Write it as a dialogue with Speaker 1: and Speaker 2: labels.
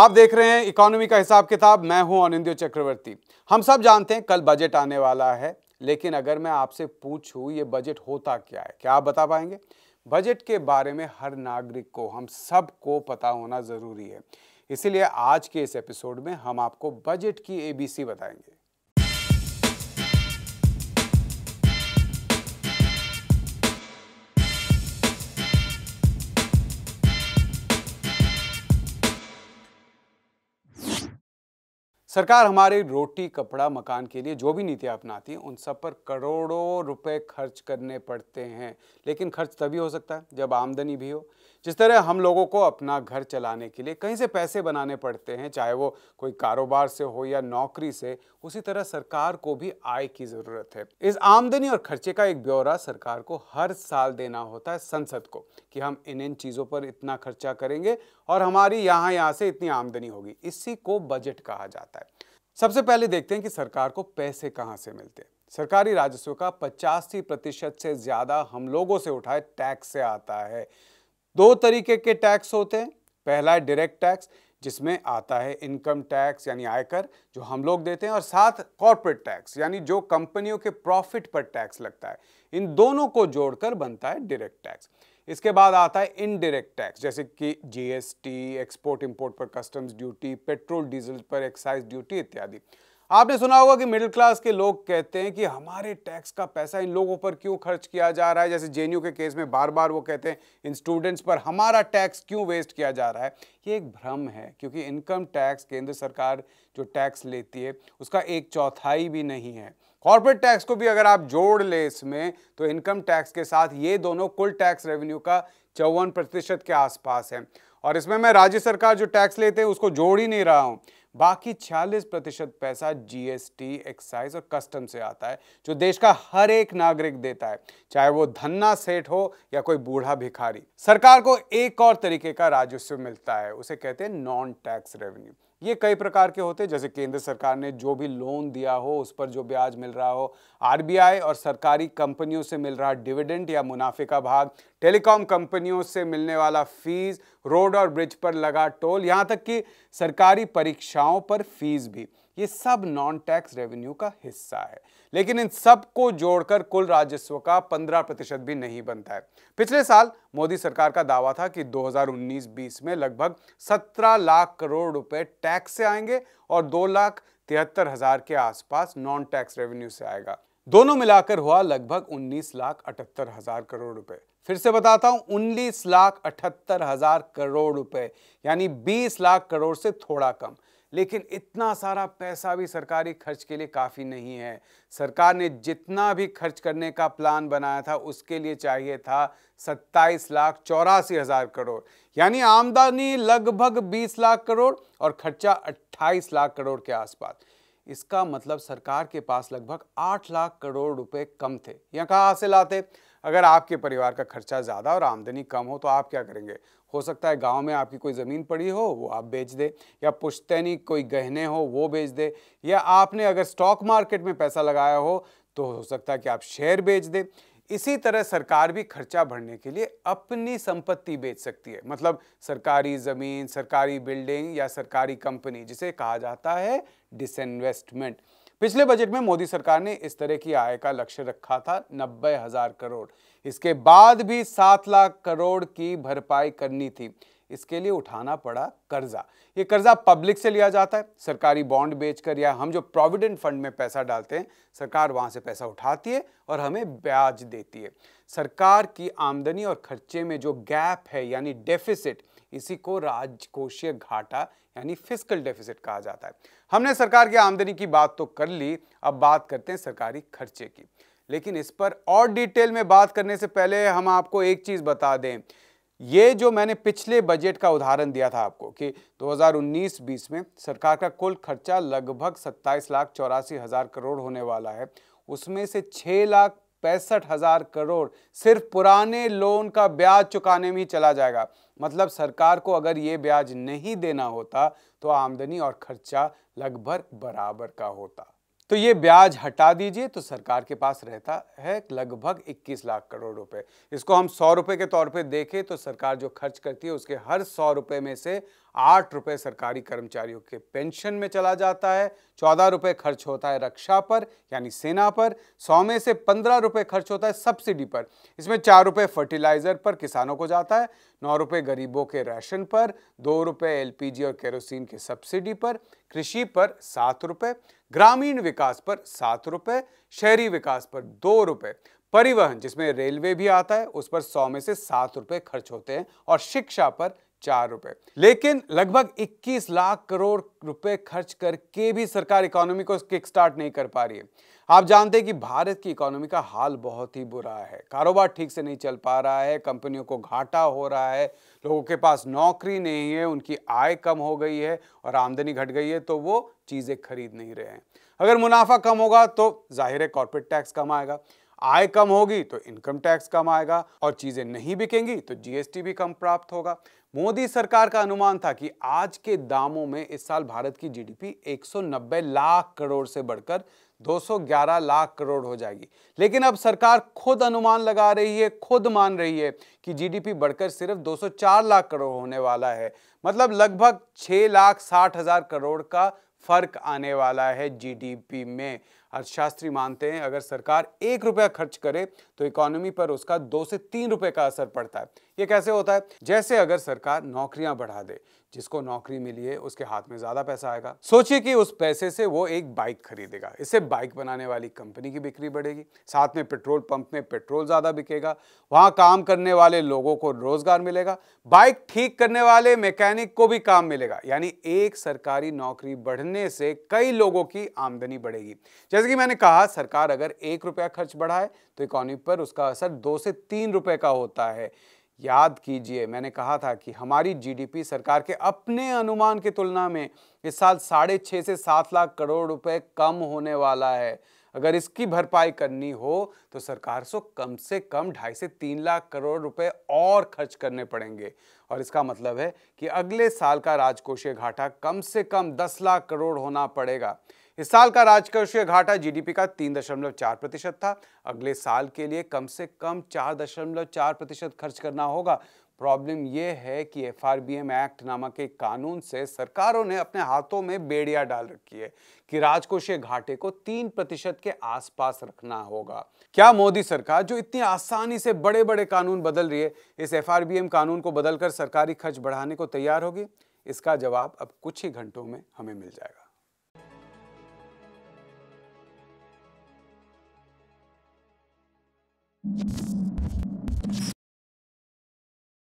Speaker 1: आप देख रहे हैं इकोनॉमी का हिसाब किताब मैं हूं अनिंद्यो चक्रवर्ती हम सब जानते हैं कल बजट आने वाला है लेकिन अगर मैं आपसे पूछूं ये बजट होता क्या है क्या आप बता पाएंगे बजट के बारे में हर नागरिक को हम सबको पता होना ज़रूरी है इसीलिए आज के इस एपिसोड में हम आपको बजट की एबीसी बताएंगे सरकार हमारे रोटी कपड़ा मकान के लिए जो भी नीतियाँ अपनाती है उन सब पर करोड़ों रुपए खर्च करने पड़ते हैं लेकिन खर्च तभी हो सकता है जब आमदनी भी हो जिस तरह हम लोगों को अपना घर चलाने के लिए कहीं से पैसे बनाने पड़ते हैं चाहे वो कोई कारोबार से हो या नौकरी से उसी तरह सरकार को भी आय की ज़रूरत है इस आमदनी और खर्चे का एक ब्यौरा सरकार को हर साल देना होता है संसद को कि हम इन इन चीज़ों पर इतना खर्चा करेंगे और हमारी यहाँ यहाँ से इतनी आमदनी होगी इसी को बजट कहा जाता है सबसे पहले देखते हैं कि सरकार को पैसे कहां से मिलते हैं सरकारी राजस्व का पचासी प्रतिशत से ज्यादा हम लोगों से उठाए टैक्स से आता है दो तरीके के टैक्स होते हैं पहला है डायरेक्ट टैक्स जिसमें आता है इनकम टैक्स यानी आयकर जो हम लोग देते हैं और साथ कॉरपोरेट टैक्स यानी जो कंपनियों के प्रॉफिट पर टैक्स लगता है इन दोनों को जोड़कर बनता है डायरेक्ट टैक्स इसके बाद आता है इनडायरेक्ट टैक्स जैसे कि जीएसटी एक्सपोर्ट इंपोर्ट पर कस्टम्स ड्यूटी पेट्रोल डीजल पर एक्साइज ड्यूटी इत्यादि आपने सुना होगा कि मिडिल क्लास के लोग कहते हैं कि हमारे टैक्स का पैसा इन लोगों पर क्यों खर्च किया जा रहा है जैसे जे के केस में बार बार वो कहते हैं इन स्टूडेंट्स पर हमारा टैक्स क्यों वेस्ट किया जा रहा है ये एक भ्रम है क्योंकि इनकम टैक्स केंद्र सरकार जो टैक्स लेती है उसका एक चौथाई भी नहीं है कॉर्पोरेट टैक्स को भी अगर आप जोड़ ले इसमें तो इनकम टैक्स के साथ ये दोनों कुल टैक्स रेवेन्यू का चौवन प्रतिशत के आसपास है और इसमें मैं राज्य सरकार जो टैक्स लेते हैं उसको जोड़ ही नहीं रहा हूँ बाकी 46 प्रतिशत पैसा जीएसटी एक्साइज और कस्टम से आता है जो देश का हर एक नागरिक देता है चाहे वो धन्ना सेठ हो या कोई बूढ़ा भिखारी सरकार को एक और तरीके का राजस्व मिलता है उसे कहते हैं नॉन टैक्स रेवेन्यू ये कई प्रकार के होते हैं जैसे केंद्र सरकार ने जो भी लोन दिया हो उस पर जो ब्याज मिल रहा हो आरबीआई और सरकारी कंपनियों से मिल रहा डिविडेंड या मुनाफे का भाग टेलीकॉम कंपनियों से मिलने वाला फीस रोड और ब्रिज पर लगा टोल यहाँ तक कि सरकारी परीक्षा शिक्षाओं पर फीस भी ये सब नॉन टैक्स रेवेन्यू का हिस्सा है लेकिन इन सब को जोड़कर कुल राजस्व का 15 प्रतिशत भी नहीं बनता है पिछले साल मोदी सरकार का दावा था कि 2019-20 में लगभग 17 लाख करोड़ रुपए टैक्स से आएंगे और दो लाख तिहत्तर हजार के आसपास नॉन टैक्स रेवेन्यू से आएगा दोनों मिलाकर हुआ लगभग उन्नीस लाख अठहत्तर हजार करोड़ रुपए फिर से बताता हूं उन्नीस लाख अठहत्तर हजार करोड़ रुपए यानी बीस लाख करोड़ से थोड़ा कम लेकिन इतना सारा पैसा भी सरकारी खर्च के लिए काफ़ी नहीं है सरकार ने जितना भी खर्च करने का प्लान बनाया था उसके लिए चाहिए था सत्ताईस लाख चौरासी हज़ार करोड़ यानी आमदनी लगभग बीस लाख करोड़ और खर्चा अट्ठाईस लाख करोड़ के आसपास इसका मतलब सरकार के पास लगभग आठ लाख करोड़ रुपए कम थे यहाँ कहाँ से लाते अगर आपके परिवार का खर्चा ज़्यादा और आमदनी कम हो तो आप क्या करेंगे हो सकता है गांव में आपकी कोई ज़मीन पड़ी हो वो आप बेच दे या पुश्तैनी कोई गहने हो वो बेच दे या आपने अगर स्टॉक मार्केट में पैसा लगाया हो तो हो सकता है कि आप शेयर बेच दें इसी तरह सरकार भी खर्चा बढ़ने के लिए अपनी संपत्ति बेच सकती है मतलब सरकारी ज़मीन सरकारी बिल्डिंग या सरकारी कंपनी जिसे कहा जाता है डिसइन्वेस्टमेंट पिछले बजट में मोदी सरकार ने इस तरह की आय का लक्ष्य रखा था नब्बे हजार करोड़ इसके बाद भी सात लाख करोड़ की भरपाई करनी थी इसके लिए उठाना पड़ा कर्जा ये कर्जा पब्लिक से लिया जाता है सरकारी बॉन्ड बेचकर या हम जो प्रोविडेंट फंड में पैसा डालते हैं सरकार वहाँ से पैसा उठाती है और हमें ब्याज देती है सरकार की आमदनी और खर्चे में जो गैप है यानी डेफिसिट इसी को राजकोषीय घाटा यानी फिजिकल डेफिसिट कहा जाता है हमने सरकार की आमदनी की बात तो कर ली अब बात करते हैं सरकारी खर्चे की लेकिन इस पर और डिटेल में बात करने से पहले हम आपको एक चीज़ बता दें ये जो मैंने पिछले बजट का उदाहरण दिया था आपको कि 2019-20 में सरकार का कुल खर्चा लगभग सत्ताईस लाख चौरासी हज़ार करोड़ होने वाला है उसमें से 6 लाख पैंसठ हज़ार करोड़ सिर्फ पुराने लोन का ब्याज चुकाने में ही चला जाएगा मतलब सरकार को अगर ये ब्याज नहीं देना होता तो आमदनी और खर्चा लगभग बराबर का होता तो ये ब्याज हटा दीजिए तो सरकार के पास रहता है लगभग 21 लाख करोड़ रुपए इसको हम सौ रुपए के तौर पे देखें तो सरकार जो खर्च करती है उसके हर सौ रुपए में से आठ रुपए सरकारी कर्मचारियों के पेंशन में चला जाता है चौदह रुपए खर्च होता है रक्षा पर यानी सेना पर सौ में से पंद्रह रुपए खर्च होता है सब्सिडी पर इसमें चार रुपए फर्टिलाइजर पर किसानों को जाता है नौ रुपए गरीबों के राशन पर दो रुपए एलपीजी और केरोसिन के सब्सिडी पर कृषि पर सात रुपये ग्रामीण विकास पर सात रुपये शहरी विकास पर दो रुपये परिवहन जिसमें रेलवे भी आता है उस पर सौ में से सात रुपए खर्च होते हैं और शिक्षा पर चार रुपए लेकिन लगभग 21 लाख करोड़ रुपए खर्च करके भी सरकार इकोनॉमी को किक स्टार्ट नहीं कर पा रही है आप जानते हैं कि भारत की इकोनॉमी का हाल बहुत ही बुरा है कारोबार ठीक से नहीं चल पा रहा है कंपनियों को घाटा हो रहा है लोगों के पास नौकरी नहीं है उनकी आय कम हो गई है और आमदनी घट गई है तो वो चीज़ें खरीद नहीं रहे हैं अगर मुनाफा कम होगा तो जाहिर है कॉर्पोरेट टैक्स कम आएगा आय कम होगी तो इनकम टैक्स कम आएगा और चीज़ें नहीं बिकेंगी तो जीएसटी भी कम प्राप्त होगा मोदी सरकार का अनुमान था कि आज के दामों में इस साल भारत की जीडीपी 190 लाख करोड़ से बढ़कर 211 लाख करोड़ हो जाएगी लेकिन अब सरकार खुद अनुमान लगा रही है खुद मान रही है कि जीडीपी बढ़कर सिर्फ 204 लाख करोड़ होने वाला है मतलब लगभग 6 लाख साठ हजार करोड़ का फर्क आने वाला है जीडीपी में अर्थशास्त्री मानते हैं अगर सरकार एक रुपया खर्च करे तो इकोनॉमी पर उसका दो से तीन रुपए का असर पड़ता है ये कैसे होता है जैसे अगर सरकार नौकरियां बढ़ा दे जिसको नौकरी मिली है उसके हाथ में ज़्यादा पैसा आएगा सोचिए कि उस पैसे से वो एक बाइक खरीदेगा इससे बाइक बनाने वाली कंपनी की बिक्री बढ़ेगी साथ में पेट्रोल पंप में पेट्रोल ज़्यादा बिकेगा वहां काम करने वाले लोगों को रोज़गार मिलेगा बाइक ठीक करने वाले मैकेनिक को भी काम मिलेगा यानी एक सरकारी नौकरी बढ़ने से कई लोगों की आमदनी बढ़ेगी जैसे कि मैंने कहा सरकार अगर एक रुपया खर्च बढ़ाए तो इकोनॉमी पर उसका असर दो से तीन रुपए का होता है याद कीजिए मैंने कहा था कि हमारी जीडीपी सरकार के अपने अनुमान की तुलना में इस साल साढ़े छः से सात लाख करोड़ रुपए कम होने वाला है अगर इसकी भरपाई करनी हो तो सरकार को कम से कम ढाई से तीन लाख करोड़ रुपए और खर्च करने पड़ेंगे और इसका मतलब है कि अगले साल का राजकोषीय घाटा कम से कम दस लाख करोड़ होना पड़ेगा इस साल का राजकोषीय घाटा जीडीपी का तीन दशमलव चार प्रतिशत था अगले साल के लिए कम से कम चार दशमलव चार प्रतिशत खर्च करना होगा प्रॉब्लम यह है कि एफ एक्ट नामक एक कानून से सरकारों ने अपने हाथों में बेड़िया डाल रखी है कि राजकोषीय घाटे को तीन प्रतिशत के आसपास रखना होगा क्या मोदी सरकार जो इतनी आसानी से बड़े बड़े कानून बदल रही है इस एफ कानून को बदलकर सरकारी खर्च बढ़ाने को तैयार होगी इसका जवाब अब कुछ ही घंटों में हमें मिल जाएगा you